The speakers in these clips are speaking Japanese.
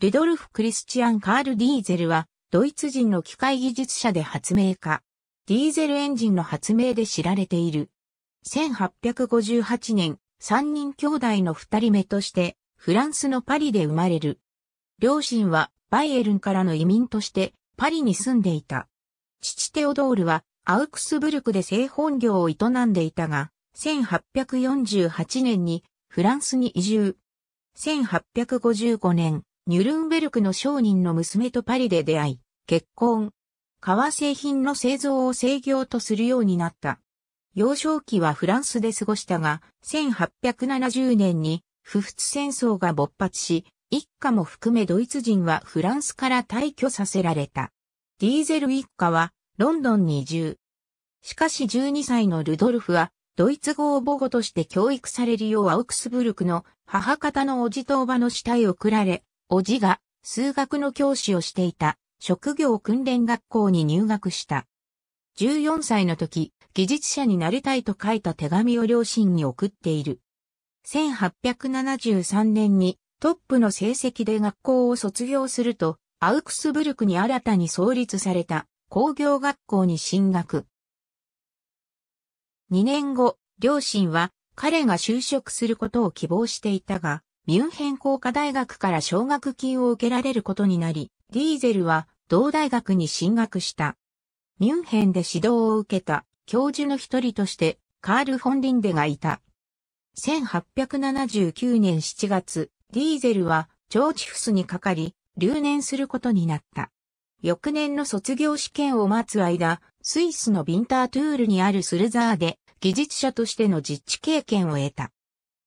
ルドルフ・クリスチアン・カール・ディーゼルは、ドイツ人の機械技術者で発明家。ディーゼルエンジンの発明で知られている。1858年、三人兄弟の二人目として、フランスのパリで生まれる。両親は、バイエルンからの移民として、パリに住んでいた。父テオドールは、アウクスブルクで製本業を営んでいたが、1848年に、フランスに移住。1855年、ニュルンベルクの商人の娘とパリで出会い、結婚。革製品の製造を制御とするようになった。幼少期はフランスで過ごしたが、1870年に不仏戦争が勃発し、一家も含めドイツ人はフランスから退去させられた。ディーゼル一家はロンドンに移住。しかし12歳のルドルフはドイツ語を母語として教育されるようアウクスブルクの母方のおじとおばの死体を送られ、おじが数学の教師をしていた職業訓練学校に入学した。14歳の時、技術者になりたいと書いた手紙を両親に送っている。1873年にトップの成績で学校を卒業すると、アウクスブルクに新たに創立された工業学校に進学。2年後、両親は彼が就職することを希望していたが、ミュンヘン工科大学から奨学金を受けられることになり、ディーゼルは同大学に進学した。ミュンヘンで指導を受けた教授の一人としてカール・フォン・リンデがいた。1879年7月、ディーゼルは腸チフスにかかり、留年することになった。翌年の卒業試験を待つ間、スイスのビンタートゥールにあるスルザーで技術者としての実地経験を得た。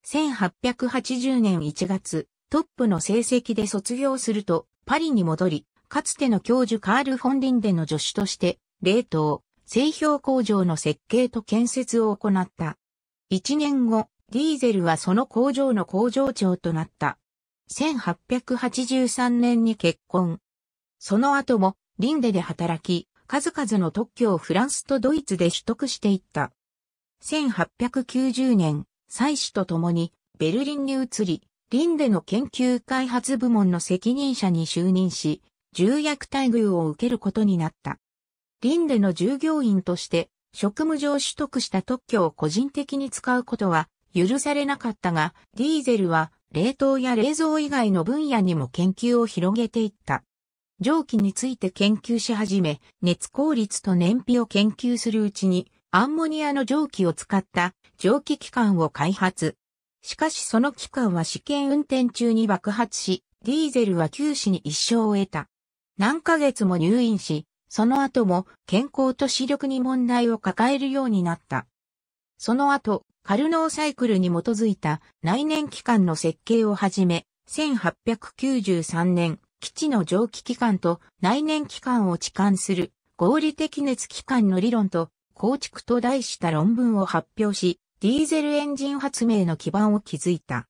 1880年1月、トップの成績で卒業すると、パリに戻り、かつての教授カール・フォンリンデの助手として、冷凍、製氷工場の設計と建設を行った。1年後、ディーゼルはその工場の工場長となった。1883年に結婚。その後も、リンデで働き、数々の特許をフランスとドイツで取得していった。1890年、妻子と共にベルリンに移り、リンでの研究開発部門の責任者に就任し、重役待遇を受けることになった。リンでの従業員として職務上取得した特許を個人的に使うことは許されなかったが、ディーゼルは冷凍や冷蔵以外の分野にも研究を広げていった。蒸気について研究し始め、熱効率と燃費を研究するうちに、アンモニアの蒸気を使った蒸気機関を開発。しかしその機関は試験運転中に爆発し、ディーゼルは九死に一生を得た。何ヶ月も入院し、その後も健康と視力に問題を抱えるようになった。その後、カルノーサイクルに基づいた内燃機関の設計をはじめ、1893年、基地の蒸気機関と内燃機関を置換する合理的熱機関の理論と構築と題した論文を発表し、ディーゼルエンジン発明の基盤を築いた。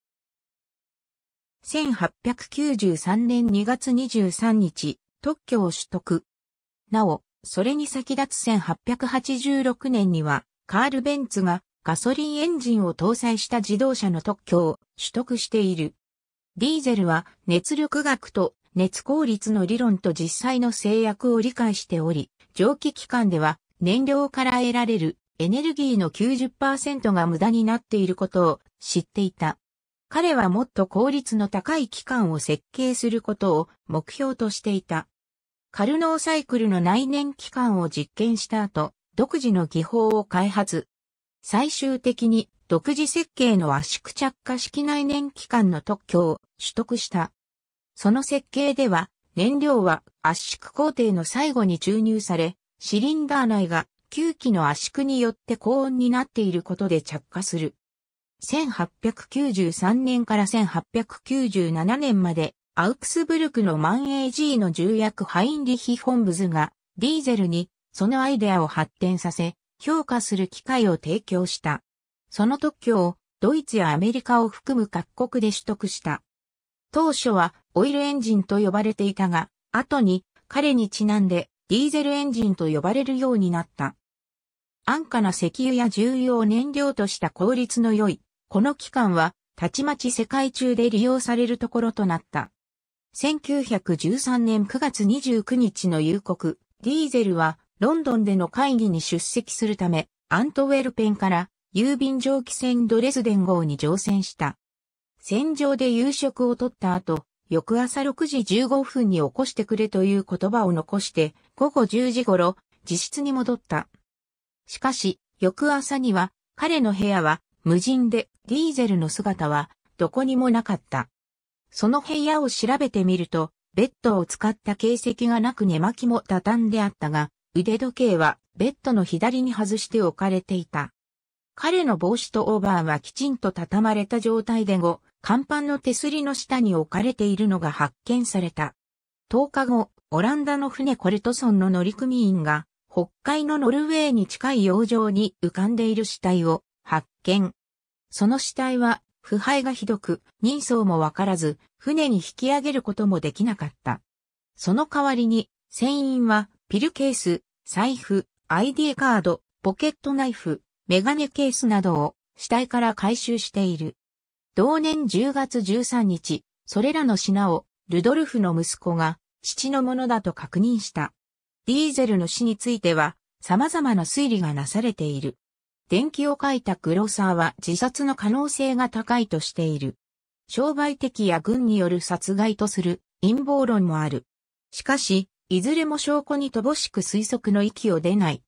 1893年2月23日、特許を取得。なお、それに先立つ1886年には、カール・ベンツがガソリンエンジンを搭載した自動車の特許を取得している。ディーゼルは熱力学と熱効率の理論と実際の制約を理解しており、蒸気機関では燃料から得られるエネルギーの90%が無駄になっていることを知っていた。彼はもっと効率の高い機関を設計することを目標としていた。カルノーサイクルの内燃機関を実験した後、独自の技法を開発。最終的に独自設計の圧縮着火式内燃機関の特許を取得した。その設計では、燃料は圧縮工程の最後に注入され、シリンダー内が吸気の圧縮によって高温になっていることで着火する。1893年から1897年まで、アウクスブルクのマン AG の重役ハインリヒ・ホンブズが、ディーゼルにそのアイデアを発展させ、評価する機会を提供した。その特許をドイツやアメリカを含む各国で取得した。当初はオイルエンジンと呼ばれていたが、後に彼にちなんでディーゼルエンジンと呼ばれるようになった。安価な石油や重油を燃料とした効率の良い、この機関は、たちまち世界中で利用されるところとなった。1913年9月29日の夕刻、ディーゼルはロンドンでの会議に出席するため、アントウェルペンから郵便蒸気船ドレスデン号に乗船した。船上で夕食をとった後、翌朝6時15分に起こしてくれという言葉を残して、午後10時頃、自室に戻った。しかし、翌朝には、彼の部屋は無人で、ディーゼルの姿はどこにもなかった。その部屋を調べてみると、ベッドを使った形跡がなく寝巻きも畳んであったが、腕時計はベッドの左に外して置かれていた。彼の帽子とオーバーはきちんと畳まれた状態で後、甲板の手すりの下に置かれているのが発見された。10日後、オランダの船コルトソンの乗組員が、北海のノルウェーに近い洋上に浮かんでいる死体を発見。その死体は腐敗がひどく、人相もわからず、船に引き上げることもできなかった。その代わりに、船員はピルケース、財布、ID カード、ポケットナイフ、メガネケースなどを死体から回収している。同年10月13日、それらの品をルドルフの息子が父のものだと確認した。ディーゼルの死については、様々な推理がなされている。電気を書いたグローサーは自殺の可能性が高いとしている。商売敵や軍による殺害とする陰謀論もある。しかし、いずれも証拠に乏しく推測の域を出ない。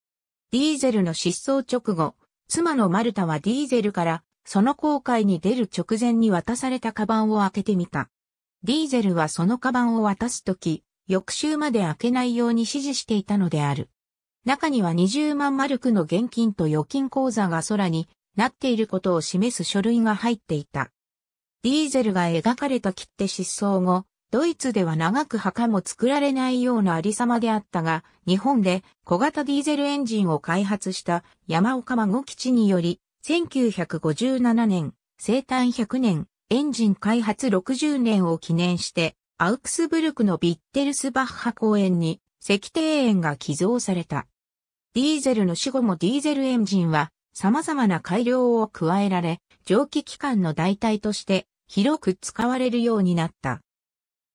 ディーゼルの失踪直後、妻のマルタはディーゼルから、その航海に出る直前に渡されたカバンを開けてみた。ディーゼルはそのカバンを渡すとき、翌週まで開けないように指示していたのである。中には20万マルクの現金と預金口座が空になっていることを示す書類が入っていた。ディーゼルが描かれた切手失踪後、ドイツでは長く墓も作られないようなありさまであったが、日本で小型ディーゼルエンジンを開発した山岡孫吉により、1957年、生誕100年、エンジン開発60年を記念して、アウクスブルクのビッテルスバッハ公園に石庭園が寄贈された。ディーゼルの死後もディーゼルエンジンは様々な改良を加えられ、蒸気機関の代替として広く使われるようになった。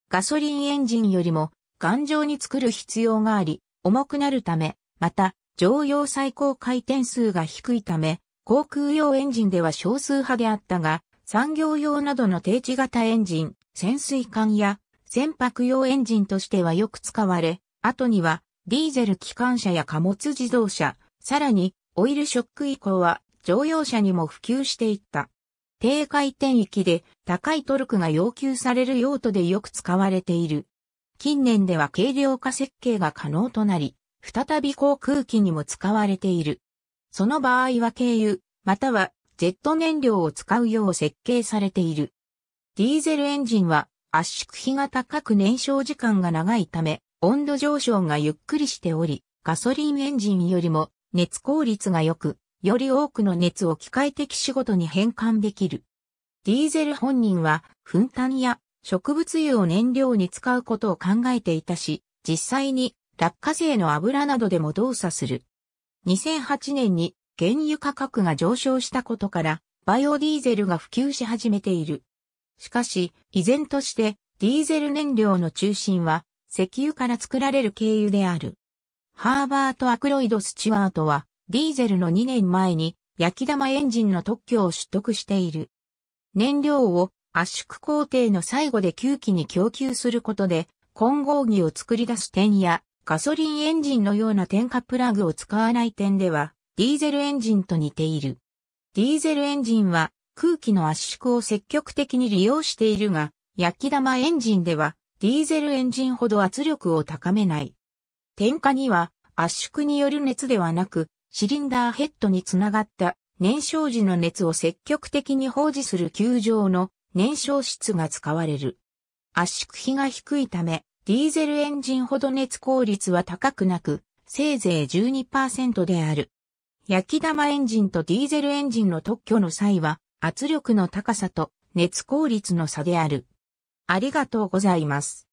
ガソリンエンジンよりも頑丈に作る必要があり、重くなるため、また、常用最高回転数が低いため、航空用エンジンでは少数派であったが、産業用などの定置型エンジン、潜水艦や船舶用エンジンとしてはよく使われ、後にはディーゼル機関車や貨物自動車、さらにオイルショック以降は乗用車にも普及していった。低回転域で高いトルクが要求される用途でよく使われている。近年では軽量化設計が可能となり、再び航空機にも使われている。その場合は軽油、またはット燃料を使うよう設計されている。ディーゼルエンジンは圧縮比が高く燃焼時間が長いため、温度上昇がゆっくりしており、ガソリンエンジンよりも熱効率が良く、より多くの熱を機械的仕事に変換できる。ディーゼル本人は、粉炭や植物油を燃料に使うことを考えていたし、実際に落花生の油などでも動作する。2008年に原油価格が上昇したことから、バイオディーゼルが普及し始めている。しかし、依然として、ディーゼル燃料の中心は、石油から作られる経由である。ハーバート・アクロイド・スチュワートは、ディーゼルの2年前に、焼き玉エンジンの特許を取得している。燃料を圧縮工程の最後で吸気に供給することで、混合儀を作り出す点や、ガソリンエンジンのような点火プラグを使わない点では、ディーゼルエンジンと似ている。ディーゼルエンジンは空気の圧縮を積極的に利用しているが、焼き玉エンジンではディーゼルエンジンほど圧力を高めない。点火には圧縮による熱ではなく、シリンダーヘッドにつながった燃焼時の熱を積極的に放置する球状の燃焼室が使われる。圧縮比が低いため、ディーゼルエンジンほど熱効率は高くなく、せいぜい12%である。焼き玉エンジンとディーゼルエンジンの特許の際は、圧力の高さと熱効率の差である。ありがとうございます。